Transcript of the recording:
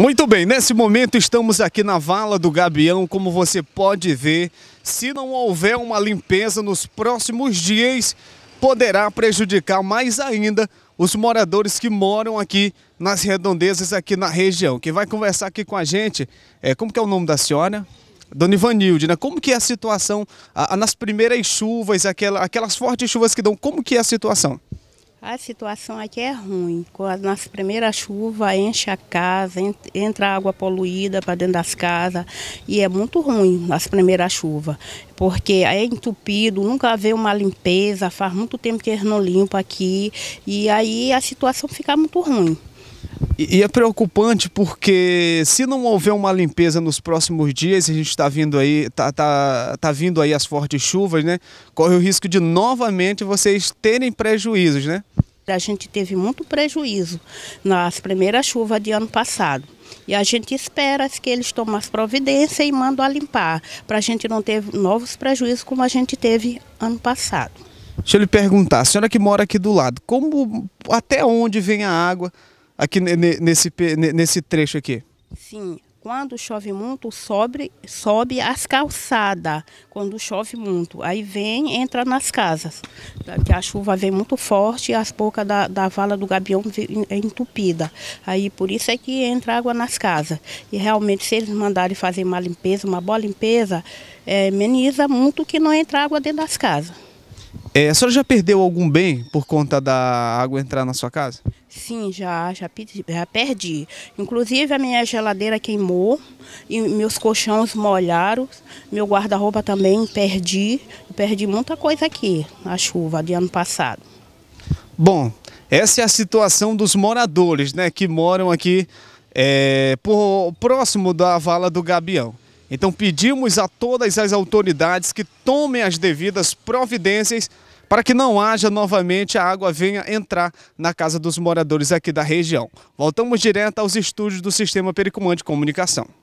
Muito bem, nesse momento estamos aqui na Vala do Gabião, como você pode ver, se não houver uma limpeza nos próximos dias, poderá prejudicar mais ainda os moradores que moram aqui nas redondezas aqui na região. Quem vai conversar aqui com a gente, é, como que é o nome da senhora? Dona Ivanilde, né? como que é a situação a, a, nas primeiras chuvas, aquela, aquelas fortes chuvas que dão, como que é a situação? A situação aqui é ruim. Com a nossa primeira chuva, enche a casa, entra água poluída para dentro das casas. E é muito ruim as primeiras chuvas, porque é entupido, nunca vê uma limpeza, faz muito tempo que eles não limpam aqui. E aí a situação fica muito ruim. E, e, é preocupante porque se não houver uma limpeza nos próximos dias, a gente está vindo aí, tá, tá, tá vindo aí as fortes chuvas, né? Corre o risco de novamente vocês terem prejuízos, né? A gente teve muito prejuízo nas primeiras chuvas de ano passado. E a gente espera que eles tomem as providências e mandem a limpar, para a gente não ter novos prejuízos como a gente teve ano passado. Deixa eu lhe perguntar, a senhora que mora aqui do lado, como até onde vem a água aqui nesse, nesse trecho aqui? Sim, quando chove muito, sobe, sobe as calçadas. Quando chove muito, aí vem, entra nas casas. Que a chuva vem muito forte e as bocas da, da vala do gabião é entupida. Aí por isso é que entra água nas casas. E realmente, se eles mandarem fazer uma limpeza, uma boa limpeza, é, meniza muito que não entra água dentro das casas. É, a senhora já perdeu algum bem por conta da água entrar na sua casa? Sim, já, já, já perdi. Inclusive a minha geladeira queimou, e meus colchões molharam, meu guarda-roupa também perdi. Perdi muita coisa aqui, na chuva de ano passado. Bom, essa é a situação dos moradores, né, que moram aqui é, por, próximo da vala do Gabião. Então pedimos a todas as autoridades que tomem as devidas providências para que não haja novamente a água venha entrar na casa dos moradores aqui da região. Voltamos direto aos estúdios do Sistema Pericumã de Comunicação.